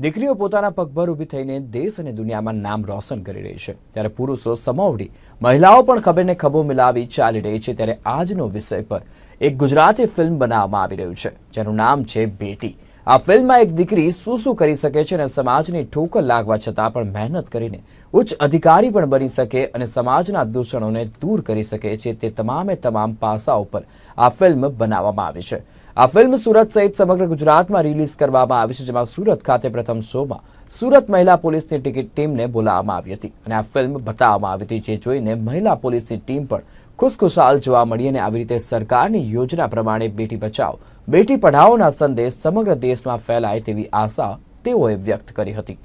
દીકરીઓ પોતાના પગભર ઊભી થઈને દેશ અને દુનિયામાં નામ રોશન કરી રહી છે ત્યારે પુરુષો સમાવડી મહિલાઓ પણ ખબરને ખભો મિલાવી ચાલી રહી છે ત્યારે આજનો વિષય પર એક ગુજરાતી ફિલ્મ બનાવવામાં આવી રહ્યું છે જેનું નામ છે બેટી આ ફિલ્મમાં એક દીકરી શું શું કરી શકે છે અને સમાજની ઠોકર લાગવા છતાં પણ મહેનત કરીને ઉચ્ચ અધિકારી પણ બની શકે અને સમાજના દૂષણોને દૂર કરી શકે છે તે તમામે તમામ પાસા ઉપર આ ફિલ્મ બનાવવામાં આવી છે આ ફિલ્મ સુરત સહિત સમગ્ર ગુજરાતમાં રિલીઝ કરવામાં આવી છે જેમાં સુરત ખાતે પ્રથમ શોમાં સુરત મહિલા પોલીસની ટિકિટ ટીમને બોલાવવામાં આવી હતી અને આ ફિલ્મ બતાવવામાં આવી હતી જે જોઈને મહિલા પોલીસની ટીમ પણ ખુશખુશાલ જોવા મળી અને આવી રીતે સરકારની યોજના પ્રમાણે બેટી બચાવ બેટી પઢાઓના સંદેશ સમગ્ર દેશમાં ફેલાય તેવી આશા તેઓએ વ્યક્ત કરી હતી